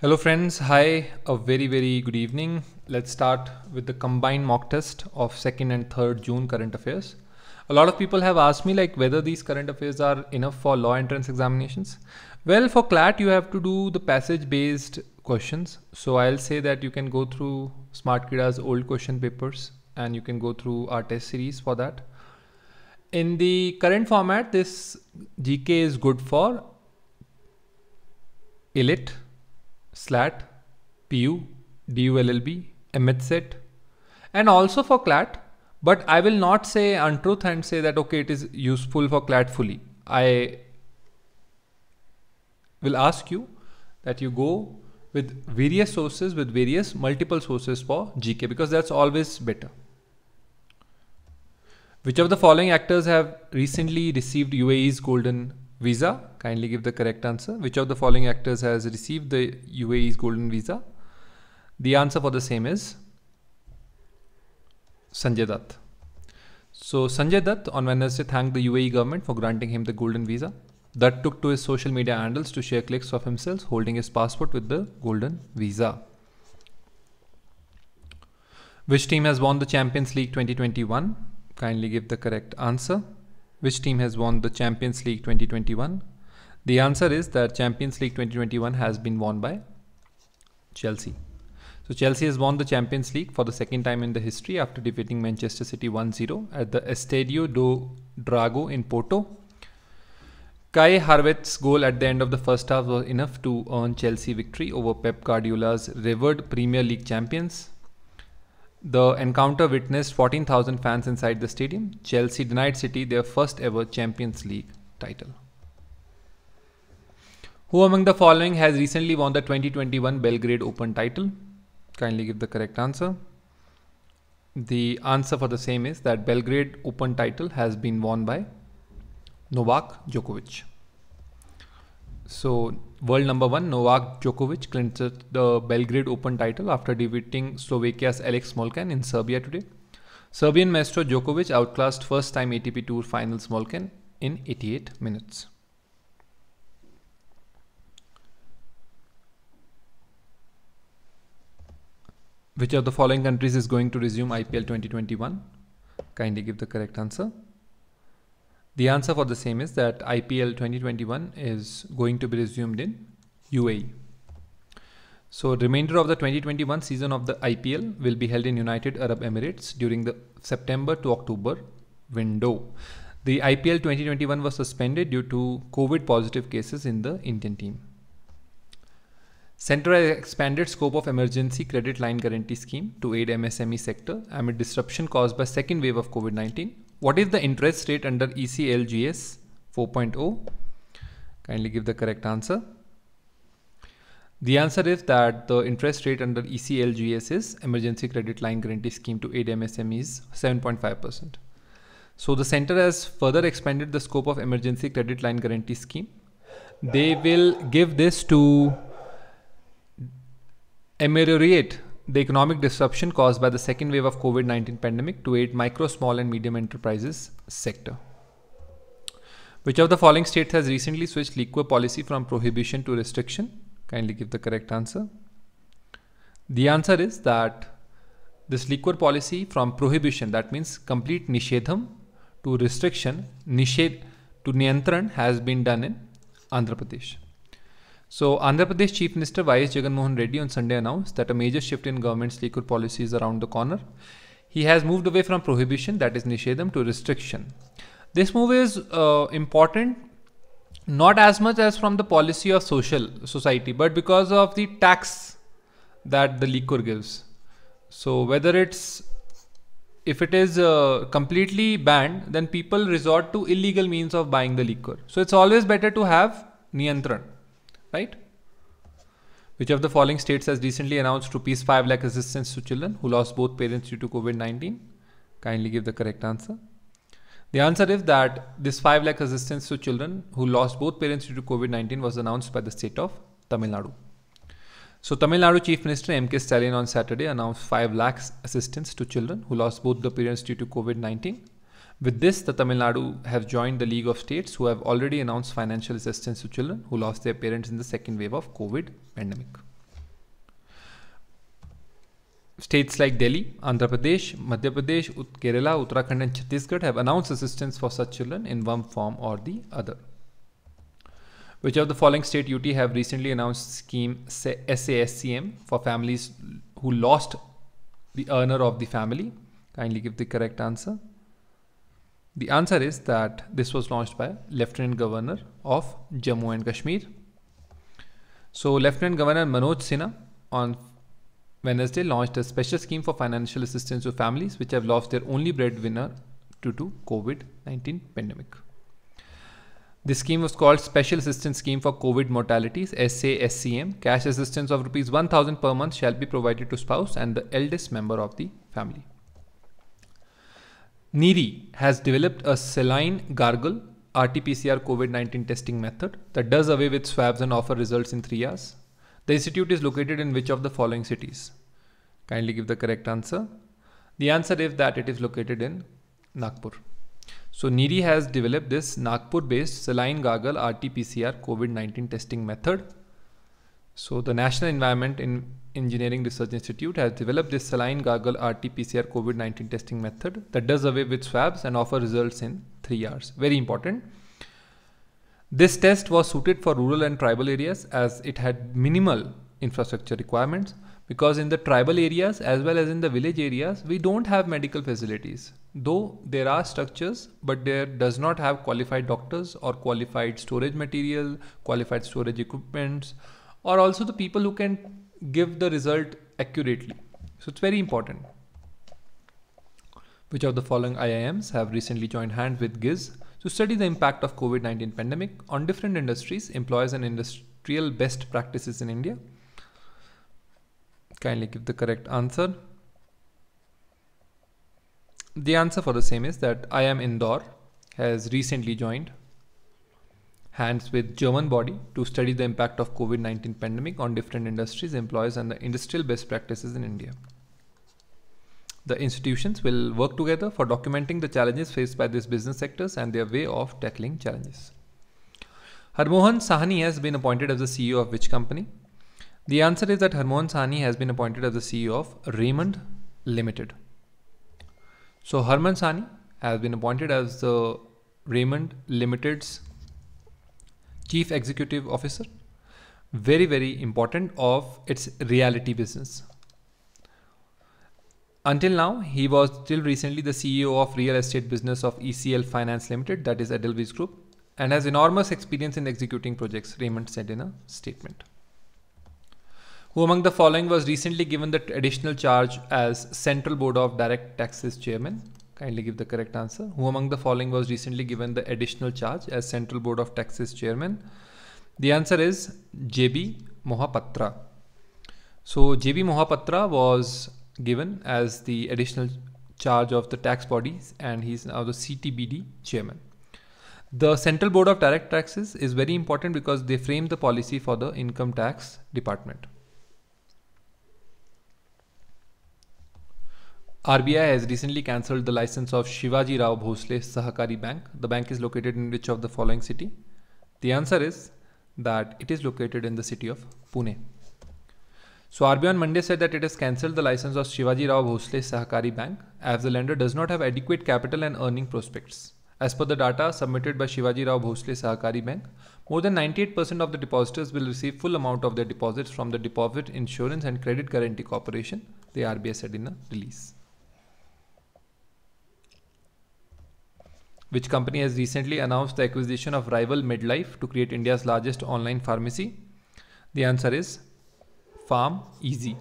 Hello friends, hi, a very very good evening. Let's start with the combined mock test of 2nd and 3rd June current affairs. A lot of people have asked me like whether these current affairs are enough for law entrance examinations. Well, for CLAT you have to do the passage based questions. So I'll say that you can go through Smart Krida's old question papers and you can go through our test series for that. In the current format, this GK is good for elite SLAT, PU, DULLB, MHSET and also for CLAT but I will not say untruth and say that okay it is useful for CLAT fully. I will ask you that you go with various sources with various multiple sources for GK because that's always better. Which of the following actors have recently received UAE's golden visa? Kindly give the correct answer. Which of the following actors has received the UAE's golden visa? The answer for the same is Sanjay Dutt. So Sanjay Dutt on Wednesday thanked the UAE government for granting him the golden visa. Dutt took to his social media handles to share clips of himself holding his passport with the golden visa. Which team has won the Champions League 2021? Kindly give the correct answer. Which team has won the Champions League 2021? The answer is that Champions League 2021 has been won by Chelsea. So Chelsea has won the Champions League for the second time in the history after defeating Manchester City 1-0 at the Estadio do Drago in Porto. Kai Harvitz's goal at the end of the first half was enough to earn Chelsea victory over Pep Guardiola's revered Premier League champions. The encounter witnessed 14,000 fans inside the stadium. Chelsea denied City their first ever Champions League title. Who among the following has recently won the 2021 Belgrade Open title? Kindly give the correct answer. The answer for the same is that Belgrade Open title has been won by Novak Djokovic. So, world number one, Novak Djokovic clinches the Belgrade Open title after defeating Slovakia's Alex Molkan in Serbia today. Serbian maestro Djokovic outclassed first time ATP Tour final Molkan in 88 minutes. Which of the following countries is going to resume IPL 2021? Kindly give the correct answer. The answer for the same is that IPL 2021 is going to be resumed in UAE. So remainder of the 2021 season of the IPL will be held in United Arab Emirates during the September to October window. The IPL 2021 was suspended due to COVID positive cases in the Indian team. Center has expanded scope of emergency credit line guarantee scheme to aid MSME sector amid disruption caused by second wave of COVID-19. What is the interest rate under ECLGS 4.0? Kindly give the correct answer. The answer is that the interest rate under ECLGS is Emergency Credit Line Guarantee Scheme to aid MSMEs 7.5%. So the center has further expanded the scope of Emergency Credit Line Guarantee Scheme. They will give this to ameliorate the economic disruption caused by the second wave of COVID-19 pandemic to aid micro, small and medium enterprises sector. Which of the following states has recently switched liquor policy from prohibition to restriction? Kindly give the correct answer. The answer is that this liquor policy from prohibition, that means complete nishedham to restriction, nished to niyantran has been done in Andhra Pradesh. So Andhra Pradesh Chief Minister Y.S. Mohan Reddy on Sunday announced that a major shift in government's liquor policy is around the corner. He has moved away from prohibition, that is nishedam, to restriction. This move is uh, important not as much as from the policy of social society, but because of the tax that the liquor gives. So whether it's if it is uh, completely banned, then people resort to illegal means of buying the liquor. So it's always better to have niyantran right? Which of the following states has recently announced rupees 5 lakh assistance to children who lost both parents due to COVID-19? Kindly give the correct answer. The answer is that this 5 lakh assistance to children who lost both parents due to COVID-19 was announced by the state of Tamil Nadu. So Tamil Nadu Chief Minister M.K. Stalin on Saturday announced 5 lakhs assistance to children who lost both the parents due to COVID-19 with this, the Tamil Nadu have joined the League of States who have already announced financial assistance to children who lost their parents in the second wave of COVID pandemic. States like Delhi, Andhra Pradesh, Madhya Pradesh, Ut Kerala, Uttarakhand and Chhattisgarh have announced assistance for such children in one form or the other. Which of the following state UT have recently announced scheme SASCM for families who lost the earner of the family? Kindly give the correct answer. The answer is that this was launched by Lieutenant Governor of Jammu and Kashmir. So Lieutenant Governor Manoj Sinha on Wednesday launched a special scheme for financial assistance to families which have lost their only breadwinner due to COVID-19 pandemic. This scheme was called Special Assistance Scheme for COVID Mortalities SASCM. Cash assistance of rupees 1000 per month shall be provided to spouse and the eldest member of the family. Niri has developed a saline gargle RT-PCR COVID-19 testing method that does away with swabs and offer results in three hours. The institute is located in which of the following cities? Kindly give the correct answer. The answer is that it is located in Nagpur. So Niri has developed this Nagpur-based saline gargle RT-PCR COVID-19 testing method so the National Environment in Engineering Research Institute has developed this saline gargle RT-PCR COVID-19 testing method that does away with swabs and offers results in three hours. Very important. This test was suited for rural and tribal areas as it had minimal infrastructure requirements because in the tribal areas as well as in the village areas we don't have medical facilities though there are structures but there does not have qualified doctors or qualified storage material qualified storage equipments or also the people who can give the result accurately. So it's very important. Which of the following IIMs have recently joined hands with GIZ to study the impact of COVID-19 pandemic on different industries, employers and industrial best practices in India? Kindly give the correct answer. The answer for the same is that IIM Indore has recently joined hands with German body to study the impact of COVID-19 pandemic on different industries, employers and the industrial best practices in India. The institutions will work together for documenting the challenges faced by these business sectors and their way of tackling challenges. Harmohan Sahni has been appointed as the CEO of which company? The answer is that Harmohan Sahni has been appointed as the CEO of Raymond Limited. So Harman Sahni has been appointed as the Raymond Limited's chief executive officer very very important of its reality business until now he was till recently the ceo of real estate business of ecl finance limited that is edelweiss group and has enormous experience in executing projects raymond said in a statement who among the following was recently given the additional charge as central board of direct taxes chairman Kindly give the correct answer. Who among the following was recently given the additional charge as Central Board of Taxes Chairman? The answer is J.B. Mohapatra. So J.B. Mohapatra was given as the additional charge of the tax bodies and he is now the CTBD chairman. The Central Board of Direct Taxes is very important because they frame the policy for the income tax department. RBI has recently cancelled the license of Shivaji Rao Bhosle Sahakari Bank. The bank is located in which of the following city? The answer is that it is located in the city of Pune. So RBI on Monday said that it has cancelled the license of Shivaji Rao Bhosle Sahakari Bank as the lender does not have adequate capital and earning prospects. As per the data submitted by Shivaji Rao Bhosle Sahakari Bank, more than 98% of the depositors will receive full amount of their deposits from the Deposit Insurance and Credit Guarantee Corporation, the RBI said in a release. which company has recently announced the acquisition of rival Midlife to create India's largest online pharmacy? The answer is Farm Easy.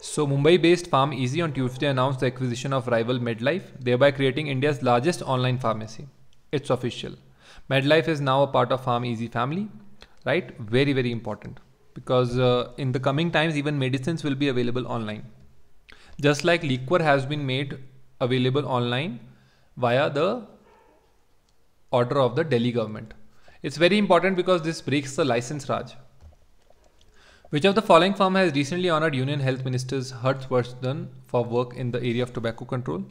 So Mumbai-based Farm Easy on Tuesday announced the acquisition of rival Medlife, thereby creating India's largest online pharmacy. It's official. Medlife is now a part of Farm Easy family, right? Very very important because uh, in the coming times even medicines will be available online. Just like liquor has been made available online, via the order of the Delhi government. It's very important because this breaks the license Raj. Which of the following firm has recently honored Union Health Minister Hartwardhan for work in the area of tobacco control?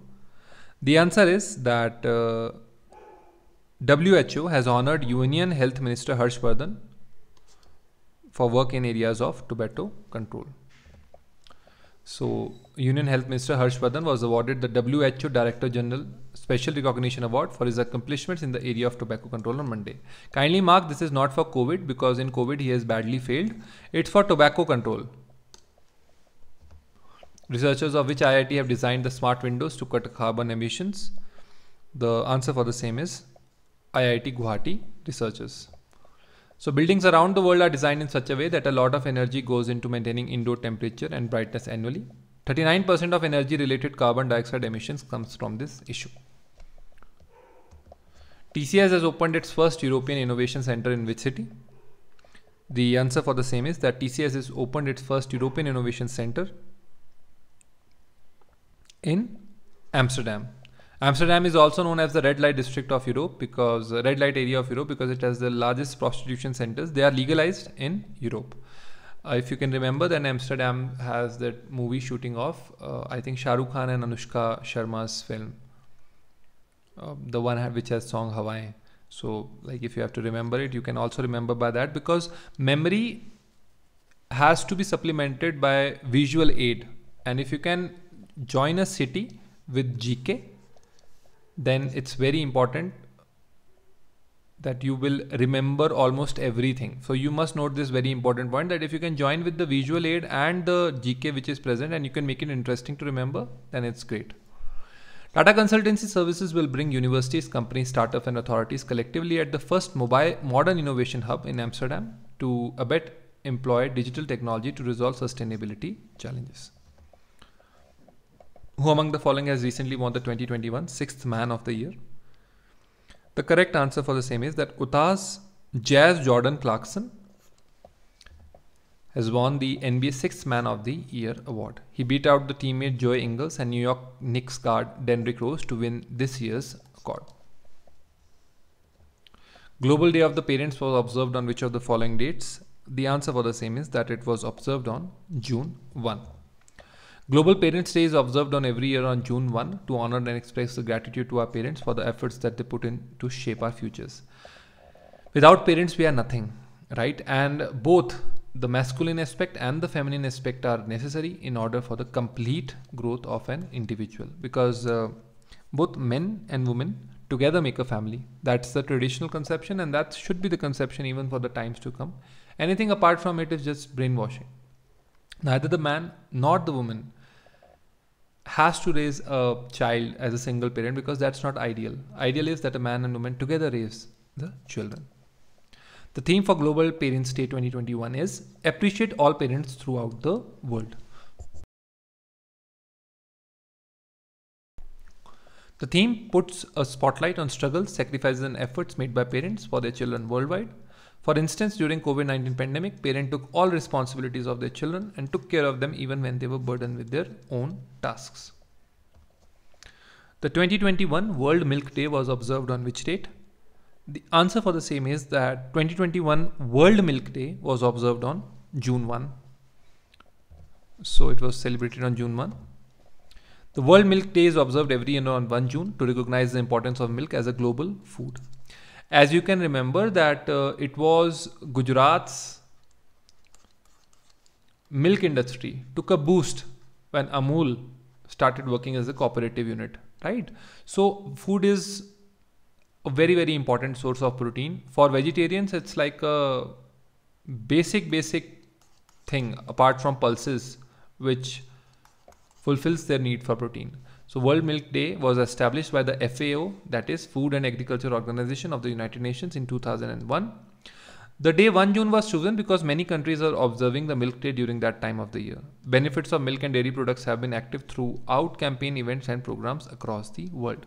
The answer is that uh, WHO has honored Union Health Minister Harshvardhan for work in areas of tobacco control. So, Union Health Minister Harshvardhan was awarded the WHO Director General Special Recognition Award for his accomplishments in the area of tobacco control on Monday. Kindly mark this is not for COVID because in COVID he has badly failed. It's for tobacco control. Researchers of which IIT have designed the smart windows to cut carbon emissions. The answer for the same is IIT Guwahati researchers. So buildings around the world are designed in such a way that a lot of energy goes into maintaining indoor temperature and brightness annually. 39% of energy related carbon dioxide emissions comes from this issue. TCS has opened its first European Innovation Center in which city? The answer for the same is that TCS has opened its first European Innovation Center in Amsterdam. Amsterdam is also known as the red light district of Europe because uh, red light area of Europe because it has the largest prostitution centers. They are legalized in Europe. Uh, if you can remember, then Amsterdam has that movie shooting of uh, I think Shah Rukh Khan and Anushka Sharma's film, uh, the one which has song Hawaii. So, like if you have to remember it, you can also remember by that because memory has to be supplemented by visual aid. And if you can join a city with GK then it's very important that you will remember almost everything. So you must note this very important point that if you can join with the visual aid and the GK which is present and you can make it interesting to remember, then it's great. Tata Consultancy Services will bring universities, companies, startups and authorities collectively at the first mobile modern innovation hub in Amsterdam to abet employ digital technology to resolve sustainability challenges. Who among the following has recently won the 2021 Sixth Man of the Year? The correct answer for the same is that Utah's Jazz Jordan Clarkson has won the NBA Sixth Man of the Year award. He beat out the teammate Joe Ingles and New York Knicks guard Denrick Rose to win this year's award. Global Day of the Parents was observed on which of the following dates? The answer for the same is that it was observed on June 1. Global Parents' Day is observed on every year on June 1 to honor and express gratitude to our parents for the efforts that they put in to shape our futures. Without parents, we are nothing, right? And both the masculine aspect and the feminine aspect are necessary in order for the complete growth of an individual because uh, both men and women together make a family. That's the traditional conception, and that should be the conception even for the times to come. Anything apart from it is just brainwashing. Neither the man nor the woman has to raise a child as a single parent because that's not ideal. Ideal is that a man and woman together raise the children. The theme for Global Parents Day 2021 is appreciate all parents throughout the world. The theme puts a spotlight on struggles, sacrifices, and efforts made by parents for their children worldwide. For instance, during COVID-19 pandemic, parents took all responsibilities of their children and took care of them even when they were burdened with their own tasks. The 2021 World Milk Day was observed on which date? The answer for the same is that 2021 World Milk Day was observed on June 1. So it was celebrated on June 1. The World Milk Day is observed every year on 1 June to recognize the importance of milk as a global food as you can remember that uh, it was Gujarat's milk industry took a boost when Amul started working as a cooperative unit, right? So food is a very, very important source of protein. For vegetarians, it's like a basic, basic thing apart from pulses, which fulfills their need for protein. So World Milk Day was established by the FAO, that is Food and Agriculture Organization of the United Nations in 2001. The day 1 June was chosen because many countries are observing the milk day during that time of the year. Benefits of milk and dairy products have been active throughout campaign events and programs across the world.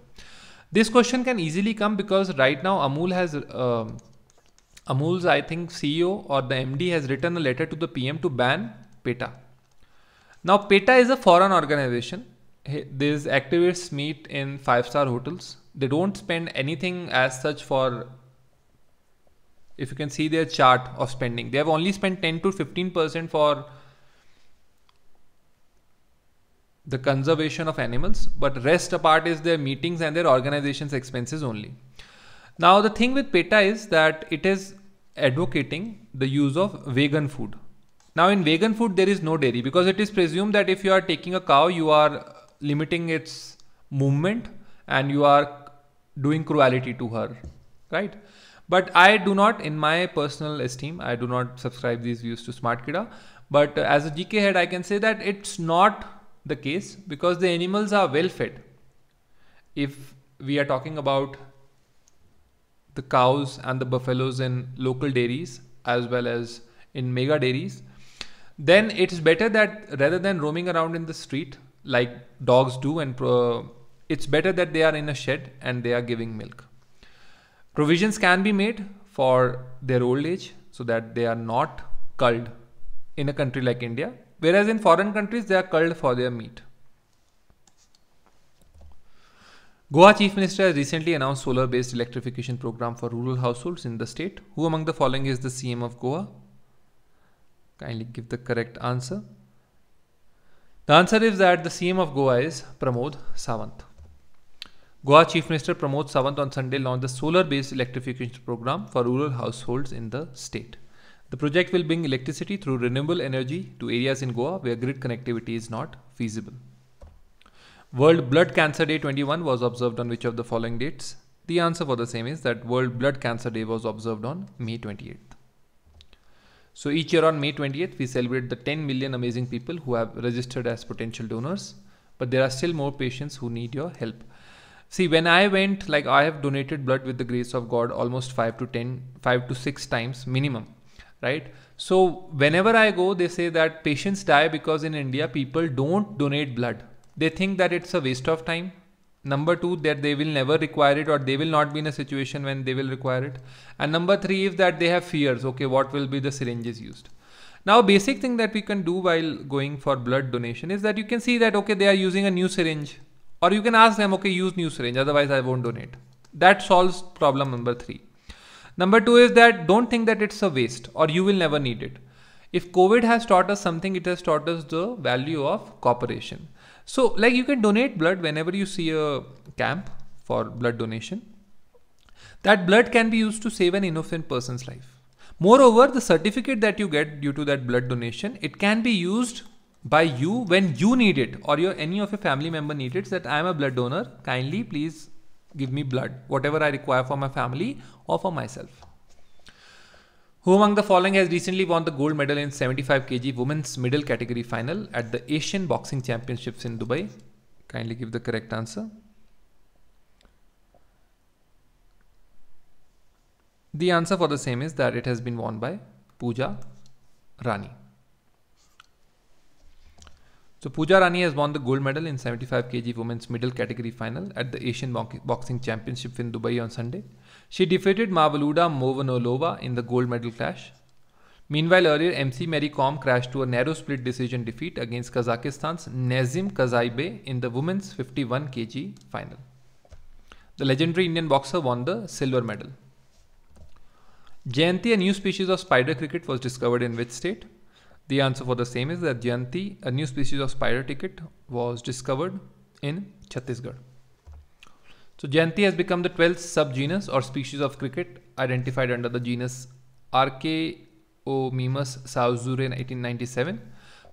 This question can easily come because right now Amul has uh, Amul's I think CEO or the MD has written a letter to the PM to ban PETA. Now PETA is a foreign organization these activists meet in five star hotels. They don't spend anything as such for if you can see their chart of spending. They have only spent 10 to 15% for the conservation of animals, but rest apart is their meetings and their organization's expenses only. Now the thing with PETA is that it is advocating the use of vegan food. Now in vegan food there is no dairy because it is presumed that if you are taking a cow you are limiting its movement and you are doing cruelty to her, right? But I do not, in my personal esteem, I do not subscribe these views to Smart Kida. But as a GK head, I can say that it's not the case because the animals are well fed. If we are talking about the cows and the buffaloes in local dairies as well as in mega dairies, then it's better that rather than roaming around in the street, like dogs do and pro- it's better that they are in a shed and they are giving milk provisions can be made for their old age so that they are not culled in a country like india whereas in foreign countries they are culled for their meat Goa Chief Minister has recently announced solar-based electrification program for rural households in the state. Who among the following is the CM of Goa? Kindly give the correct answer. The answer is that the CM of Goa is Pramod Sawant. Goa Chief Minister Pramod Sawant on Sunday launched a solar-based electrification program for rural households in the state. The project will bring electricity through renewable energy to areas in Goa where grid connectivity is not feasible. World Blood Cancer Day 21 was observed on which of the following dates? The answer for the same is that World Blood Cancer Day was observed on May 28th. So each year on May 28th, we celebrate the 10 million amazing people who have registered as potential donors, but there are still more patients who need your help. See, when I went, like I have donated blood with the grace of God almost five to 10, five to six times minimum, right? So whenever I go, they say that patients die because in India, people don't donate blood. They think that it's a waste of time number two that they will never require it or they will not be in a situation when they will require it and number three is that they have fears okay what will be the syringes used now basic thing that we can do while going for blood donation is that you can see that okay they are using a new syringe or you can ask them okay use new syringe otherwise i won't donate that solves problem number three number two is that don't think that it's a waste or you will never need it if covid has taught us something it has taught us the value of cooperation so like you can donate blood whenever you see a camp for blood donation. That blood can be used to save an innocent person's life. Moreover, the certificate that you get due to that blood donation, it can be used by you when you need it or your any of your family member need it that I am a blood donor. Kindly please give me blood, whatever I require for my family or for myself. Who among the following has recently won the gold medal in 75 kg women's middle category final at the Asian Boxing Championships in Dubai? Kindly give the correct answer. The answer for the same is that it has been won by Pooja Rani. So Pooja Rani has won the gold medal in 75 kg women's middle category final at the Asian Boxing Championship in Dubai on Sunday. She defeated Marvaluda Movanolova in the gold medal clash. Meanwhile, earlier MC Mary Kom crashed to a narrow split decision defeat against Kazakhstan's Nazim Kazaibe in the women's 51 kg final. The legendary Indian boxer won the silver medal. Jayanti, a new species of spider cricket, was discovered in which state? The answer for the same is that Jayanti, a new species of spider cricket, was discovered in Chhattisgarh. So Jayanti has become the 12th subgenus or species of cricket identified under the genus Archaeomimus sauzure in 1897.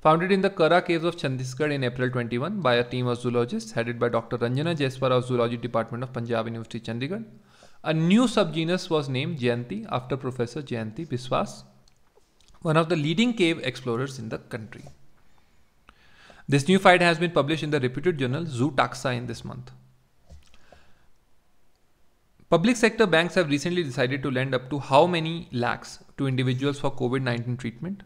Founded in the Kara caves of Chhattisgarh in April 21 by a team of zoologists headed by Dr. Ranjana Jaiswar of Zoology Department of Punjab University Chandigarh. A new subgenus was named Jayanti after Professor Jayanti Biswas, one of the leading cave explorers in the country. This new find has been published in the reputed journal Taxa in this month. Public sector banks have recently decided to lend up to how many lakhs to individuals for COVID 19 treatment?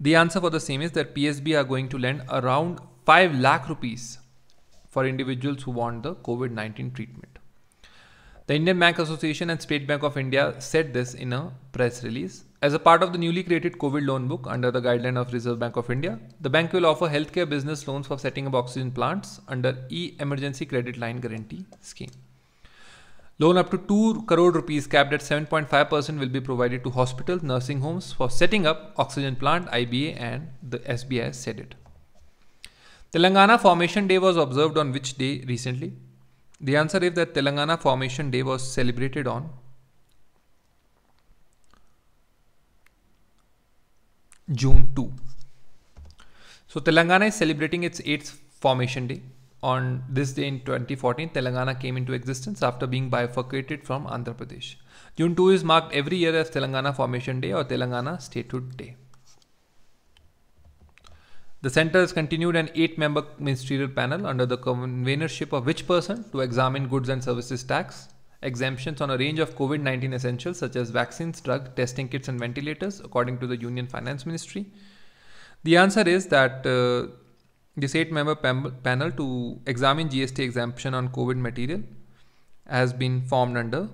The answer for the same is that PSB are going to lend around 5 lakh rupees for individuals who want the COVID 19 treatment. The Indian Bank Association and State Bank of India said this in a press release. As a part of the newly created COVID loan book under the guideline of Reserve Bank of India, the bank will offer healthcare business loans for setting up oxygen plants under e-emergency credit line guarantee scheme. Loan up to 2 crore rupees capped at 7.5% will be provided to hospitals, nursing homes for setting up oxygen plant, IBA and the SBI said it. Telangana Formation Day was observed on which day recently? The answer is that Telangana Formation Day was celebrated on June 2. So Telangana is celebrating its 8th Formation Day on this day in 2014, Telangana came into existence after being bifurcated from Andhra Pradesh. June 2 is marked every year as Telangana Formation Day or Telangana Statehood Day. The center has continued an eight member ministerial panel under the convenership of which person to examine goods and services tax, exemptions on a range of COVID 19 essentials such as vaccines, drug testing kits, and ventilators, according to the Union Finance Ministry. The answer is that. Uh, this eight member panel to examine GST exemption on COVID material has been formed under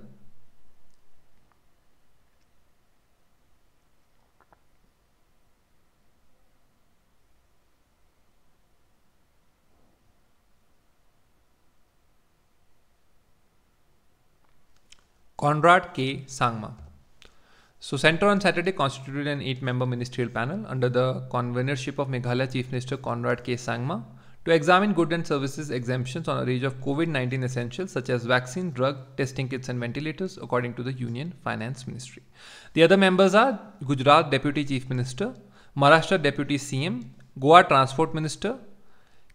Conrad K. Sangma. So Centre on Saturday constituted an eight-member ministerial panel under the convenership of Meghalaya Chief Minister Conrad K. Sangma to examine goods and services exemptions on a range of COVID-19 essentials such as vaccine, drug, testing kits and ventilators according to the Union Finance Ministry. The other members are Gujarat Deputy Chief Minister, Maharashtra Deputy CM, Goa Transport Minister,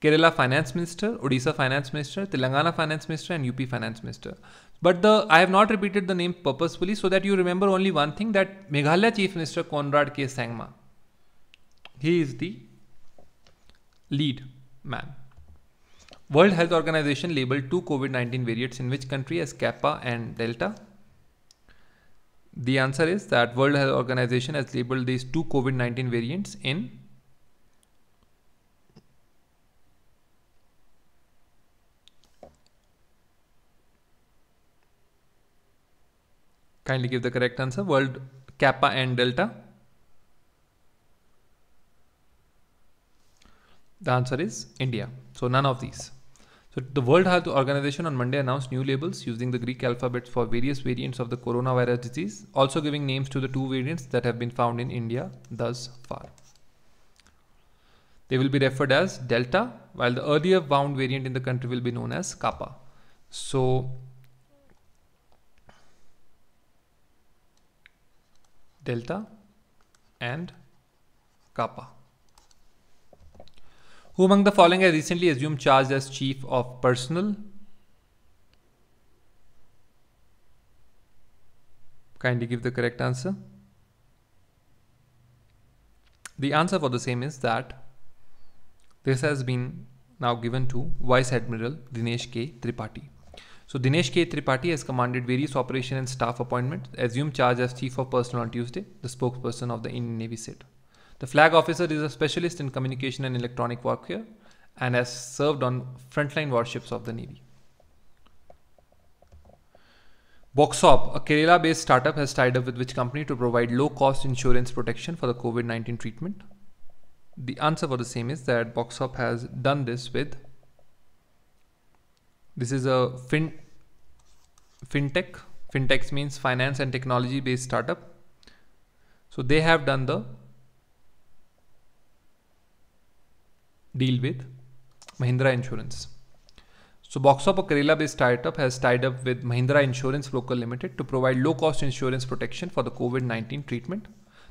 Kerala finance minister, Odisha finance minister, Telangana finance minister, and UP finance minister. But the I have not repeated the name purposefully so that you remember only one thing that Meghalaya chief minister Conrad K. Sangma. He is the lead man. World Health Organization labeled two COVID-19 variants in which country as Kappa and Delta? The answer is that World Health Organization has labeled these two COVID-19 variants in Kindly give the correct answer. World kappa and delta. The answer is India. So none of these. So the World Health Organization on Monday announced new labels using the Greek alphabets for various variants of the coronavirus disease, also giving names to the two variants that have been found in India thus far. They will be referred as Delta, while the earlier bound variant in the country will be known as Kappa. So delta and kappa. Who among the following I recently assumed charge as chief of personnel? Kindly give the correct answer. The answer for the same is that this has been now given to Vice Admiral Dinesh K. Tripathi. So Dinesh K. Tripathi has commanded various operation and staff appointments, assumed charge as Chief of Personnel on Tuesday, the spokesperson of the Indian Navy said. The flag officer is a specialist in communication and electronic warfare and has served on frontline warships of the Navy. Boxop, a Kerala based startup, has tied up with which company to provide low cost insurance protection for the COVID 19 treatment? The answer for the same is that Boxop has done this with this is a fin fintech. Fintech means finance and technology based startup. So they have done the deal with Mahindra Insurance. So Boxup, a Kerala-based startup, has tied up with Mahindra Insurance Local Limited to provide low-cost insurance protection for the COVID-19 treatment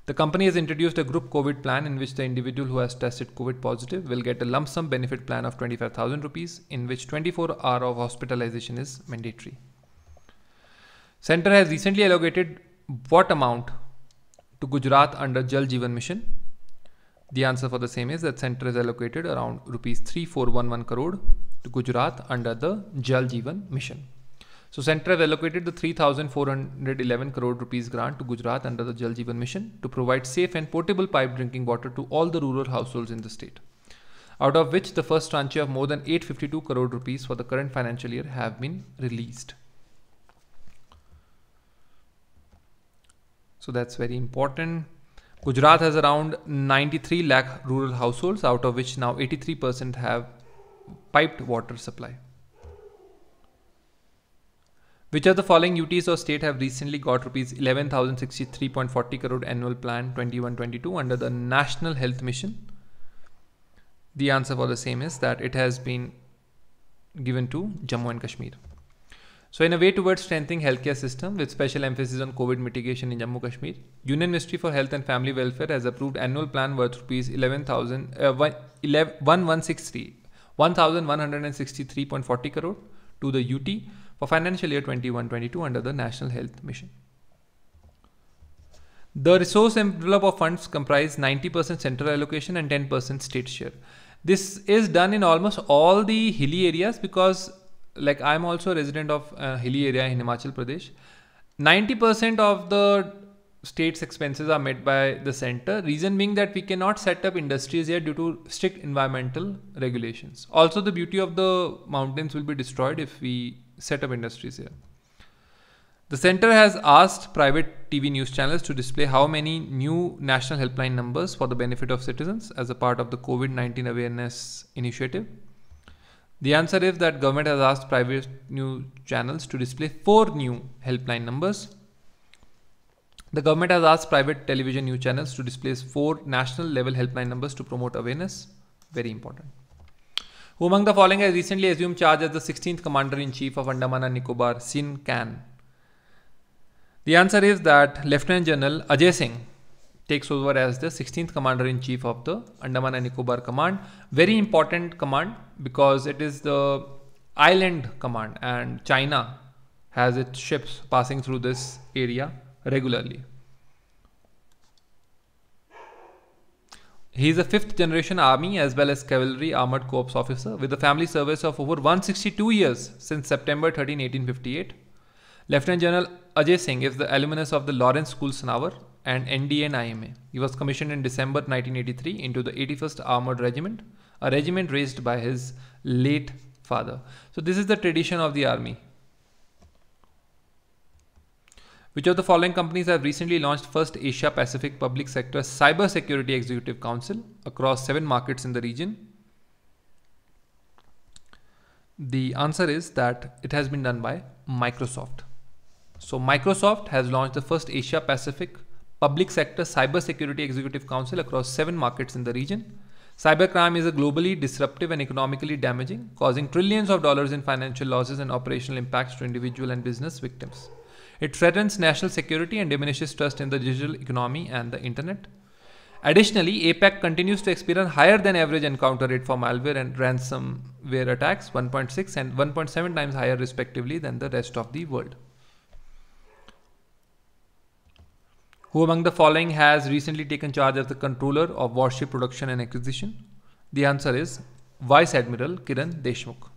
the company has introduced a group COVID plan in which the individual who has tested COVID positive will get a lump sum benefit plan of 25,000 rupees in which 24 hour of hospitalization is mandatory. Center has recently allocated what amount to Gujarat under Jal Jeevan Mission? The answer for the same is that center has allocated around rupees 3411 crore to Gujarat under the Jal Jeevan Mission. So Centre have allocated the 3,411 crore rupees grant to Gujarat under the Jal Jeevan Mission to provide safe and potable pipe drinking water to all the rural households in the state. Out of which the first tranche of more than 852 crore rupees for the current financial year have been released. So that's very important. Gujarat has around 93 lakh rural households, out of which now 83% have piped water supply. Which of the following UTs or state have recently got rupees 11,063.40 crore annual plan 21-22 under the National Health Mission? The answer for the same is that it has been given to Jammu and Kashmir. So in a way towards strengthening healthcare system with special emphasis on COVID mitigation in Jammu Kashmir, Union Ministry for Health and Family Welfare has approved annual plan worth rupees 11,163.40 uh, crore to the UT for financial year 21-22 under the National Health Mission. The resource envelope of funds comprise 90% central allocation and 10% state share. This is done in almost all the hilly areas because like I'm also a resident of a uh, hilly area in Himachal Pradesh. 90% of the state's expenses are met by the center. Reason being that we cannot set up industries here due to strict environmental regulations. Also, the beauty of the mountains will be destroyed if we set up industries here. The center has asked private TV news channels to display how many new national helpline numbers for the benefit of citizens as a part of the COVID 19 awareness initiative. The answer is that government has asked private news channels to display four new helpline numbers. The government has asked private television news channels to display four national level helpline numbers to promote awareness. Very important. Who among the following has recently assumed charge as the 16th Commander in Chief of Andaman and Nicobar, Sin Can? The answer is that Lieutenant General Ajay Singh takes over as the 16th Commander in Chief of the Andaman and Nicobar Command. Very important command because it is the island command and China has its ships passing through this area regularly. He is a fifth generation army as well as cavalry armored corps officer with a family service of over 162 years since September 13, 1858. Lieutenant General Ajay Singh is the alumnus of the Lawrence School Sanavar and NDN IMA. He was commissioned in December 1983 into the 81st Armored Regiment, a regiment raised by his late father. So this is the tradition of the army. Which of the following companies have recently launched first Asia Pacific Public Sector Cyber Security Executive Council across seven markets in the region? The answer is that it has been done by Microsoft. So Microsoft has launched the first Asia Pacific Public Sector Cyber Security Executive Council across seven markets in the region. Cybercrime is a globally disruptive and economically damaging, causing trillions of dollars in financial losses and operational impacts to individual and business victims. It threatens national security and diminishes trust in the digital economy and the internet. Additionally, APAC continues to experience higher than average encounter rate for malware and ransomware attacks, 1.6 and 1.7 times higher respectively than the rest of the world. Who among the following has recently taken charge as the controller of warship production and acquisition? The answer is Vice Admiral Kiran Deshmukh.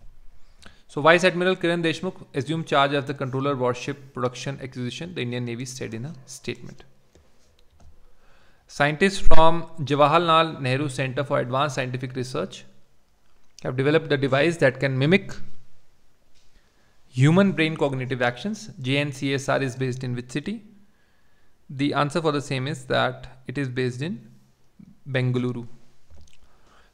So Vice Admiral Kiran Deshmukh assumed charge of the controller warship production acquisition, the Indian Navy said in a statement. Scientists from Jawaharlal Nehru Center for Advanced Scientific Research have developed a device that can mimic human brain cognitive actions. JNCSR is based in which city? The answer for the same is that it is based in Bengaluru.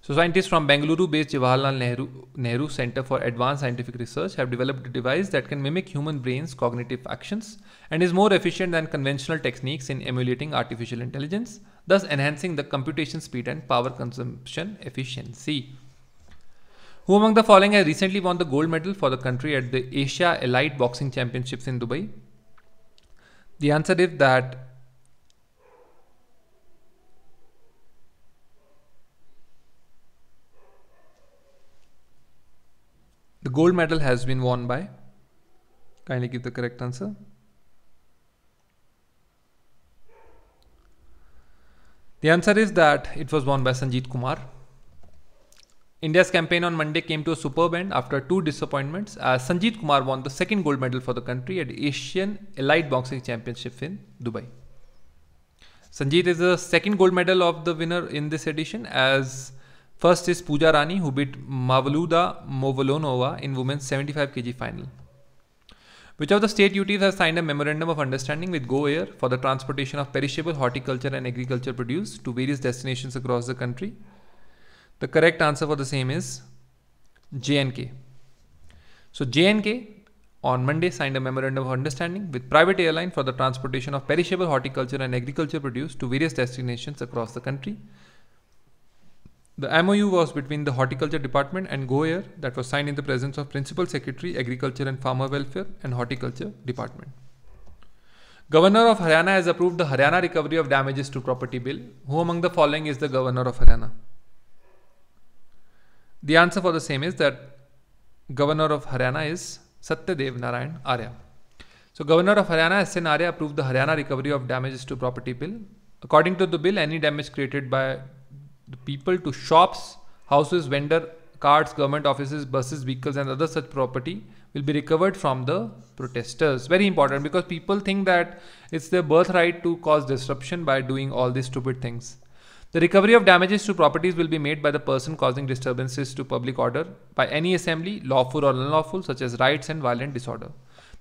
So scientists from Bengaluru-based Jawaharlal Nehru, Nehru Center for Advanced Scientific Research have developed a device that can mimic human brain's cognitive actions and is more efficient than conventional techniques in emulating artificial intelligence, thus enhancing the computation speed and power consumption efficiency. Who among the following has recently won the gold medal for the country at the Asia Elite Boxing Championships in Dubai? The answer is that The gold medal has been won by, kindly give the correct answer. The answer is that it was won by Sanjeet Kumar. India's campaign on Monday came to a superb end after two disappointments as Sanjeet Kumar won the second gold medal for the country at Asian Elite Boxing Championship in Dubai. Sanjeet is the second gold medal of the winner in this edition as First is Pooja Rani who beat Mavluda Movolonova in women's 75 kg final. Which of the state UTs has signed a memorandum of understanding with Go Air for the transportation of perishable horticulture and agriculture produce to various destinations across the country? The correct answer for the same is JNK. So JNK on Monday signed a memorandum of understanding with private airline for the transportation of perishable horticulture and agriculture produce to various destinations across the country. The MOU was between the Horticulture Department and GOER that was signed in the presence of Principal Secretary, Agriculture and Farmer Welfare and Horticulture Department. Governor of Haryana has approved the Haryana Recovery of Damages to Property Bill. Who among the following is the Governor of Haryana? The answer for the same is that Governor of Haryana is Satyadev Narayan Arya. So Governor of Haryana SN Arya approved the Haryana Recovery of Damages to Property Bill. According to the bill, any damage created by the people to shops, houses, vendor carts, government offices, buses, vehicles, and other such property will be recovered from the protesters. Very important because people think that it's their birthright to cause disruption by doing all these stupid things. The recovery of damages to properties will be made by the person causing disturbances to public order by any assembly, lawful or unlawful, such as riots and violent disorder.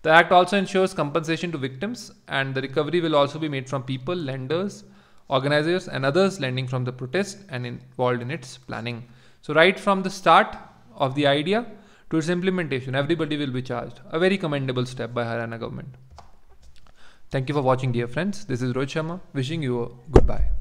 The Act also ensures compensation to victims, and the recovery will also be made from people, lenders, organizers and others lending from the protest and involved in its planning. So right from the start of the idea to its implementation, everybody will be charged. A very commendable step by Haryana government. Thank you for watching dear friends. This is Rohit Sharma wishing you a goodbye.